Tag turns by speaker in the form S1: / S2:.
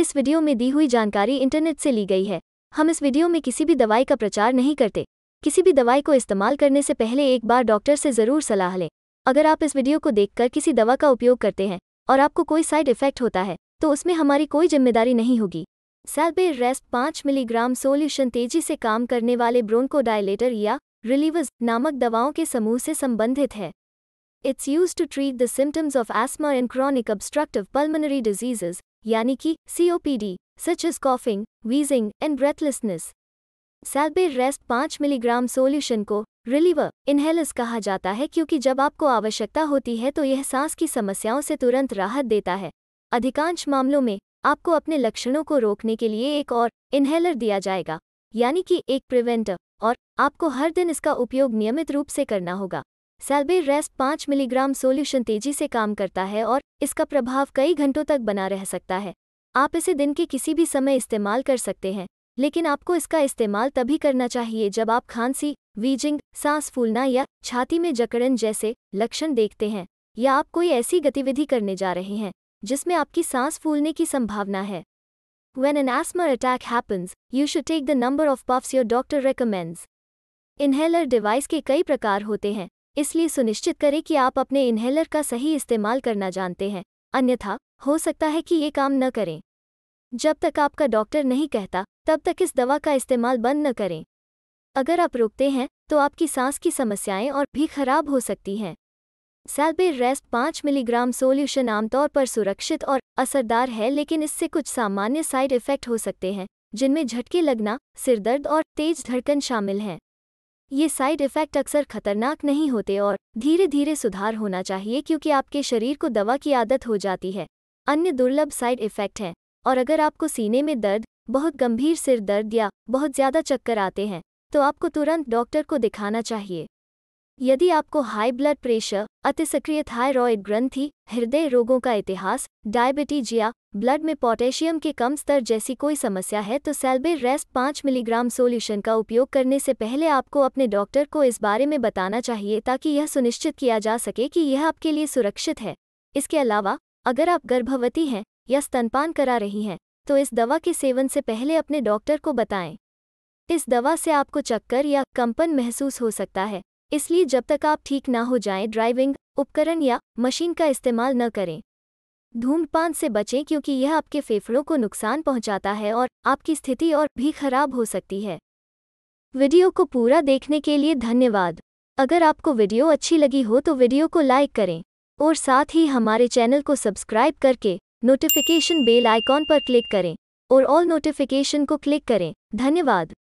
S1: इस वीडियो में दी हुई जानकारी इंटरनेट से ली गई है हम इस वीडियो में किसी भी दवाई का प्रचार नहीं करते किसी भी दवाई को इस्तेमाल करने से पहले एक बार डॉक्टर से ज़रूर सलाह लें अगर आप इस वीडियो को देखकर किसी दवा का उपयोग करते हैं और आपको कोई साइड इफेक्ट होता है तो उसमें हमारी कोई जिम्मेदारी नहीं होगी सेल्बे रेस्ट पाँच मिलीग्राम सोल्यूशन तेजी से काम करने वाले ब्रोंकोडायलेटर या रिलीवर्स नामक दवाओं के समूह से संबंधित है It's used to treat the symptoms of asthma and chronic obstructive pulmonary diseases, यानी कि COPD, such as coughing, wheezing, and breathlessness. सैल्बे रेस्ट 5 मिलीग्राम सोल्यूशन को रिलीवर इनहेलस कहा जाता है क्योंकि जब आपको आवश्यकता होती है तो यह सांस की समस्याओं से तुरंत राहत देता है अधिकांश मामलों में आपको अपने लक्षणों को रोकने के लिए एक और इनहेलर दिया जाएगा यानी कि एक प्रिवेंटर और आपको हर दिन इसका उपयोग नियमित रूप से करना होगा सेल्बे रेस्ट पाँच मिलीग्राम सोल्यूशन तेजी से काम करता है और इसका प्रभाव कई घंटों तक बना रह सकता है आप इसे दिन के किसी भी समय इस्तेमाल कर सकते हैं लेकिन आपको इसका इस्तेमाल तभी करना चाहिए जब आप खांसी वीजिंग सांस फूलना या छाती में जकड़न जैसे लक्षण देखते हैं या आप कोई ऐसी गतिविधि करने जा रहे हैं जिसमें आपकी सांस फूलने की संभावना है वेन एन एस्मर attack happens you should take the number of puffs your doctor recommends inhaler device के कई प्रकार होते हैं इसलिए सुनिश्चित करें कि आप अपने इन्हेलर का सही इस्तेमाल करना जानते हैं अन्यथा हो सकता है कि ये काम न करें जब तक आपका डॉक्टर नहीं कहता तब तक इस दवा का इस्तेमाल बंद न करें अगर आप रोकते हैं तो आपकी सांस की समस्याएं और भी खराब हो सकती हैं सेल्बे रेस्ट पाँच मिलीग्राम सोल्यूशन आमतौर पर सुरक्षित और असरदार है लेकिन इससे कुछ सामान्य साइड इफ़ेक्ट हो सकते हैं जिनमें झटके लगना सिरदर्द और तेज धड़कन शामिल हैं ये साइड इफ़ेक्ट अक्सर खतरनाक नहीं होते और धीरे धीरे सुधार होना चाहिए क्योंकि आपके शरीर को दवा की आदत हो जाती है अन्य दुर्लभ साइड इफ़ेक्ट हैं और अगर आपको सीने में दर्द बहुत गंभीर सिर दर्द या बहुत ज़्यादा चक्कर आते हैं तो आपको तुरंत डॉक्टर को दिखाना चाहिए यदि आपको हाई ब्लड प्रेशर अति सक्रिय थायरॉयड ग्रंथि हृदय रोगों का इतिहास डायबिटीज या ब्लड में पोटेशियम के कम स्तर जैसी कोई समस्या है तो सेल्बे रेस्ट पाँच मिलीग्राम सोल्यूशन का उपयोग करने से पहले आपको अपने डॉक्टर को इस बारे में बताना चाहिए ताकि यह सुनिश्चित किया जा सके कि यह आपके लिए सुरक्षित है इसके अलावा अगर आप गर्भवती हैं या स्तनपान करा रही हैं तो इस दवा के सेवन से पहले अपने डॉक्टर को बताएं इस दवा से आपको चक्कर या कंपन महसूस हो सकता है इसलिए जब तक आप ठीक ना हो जाएं ड्राइविंग उपकरण या मशीन का इस्तेमाल न करें धूम्रपान से बचें क्योंकि यह आपके फेफड़ों को नुकसान पहुंचाता है और आपकी स्थिति और भी खराब हो सकती है वीडियो को पूरा देखने के लिए धन्यवाद अगर आपको वीडियो अच्छी लगी हो तो वीडियो को लाइक करें और साथ ही हमारे चैनल को सब्सक्राइब करके नोटिफिकेशन बेल आइकॉन पर क्लिक करें और ऑल नोटिफिकेशन को क्लिक करें धन्यवाद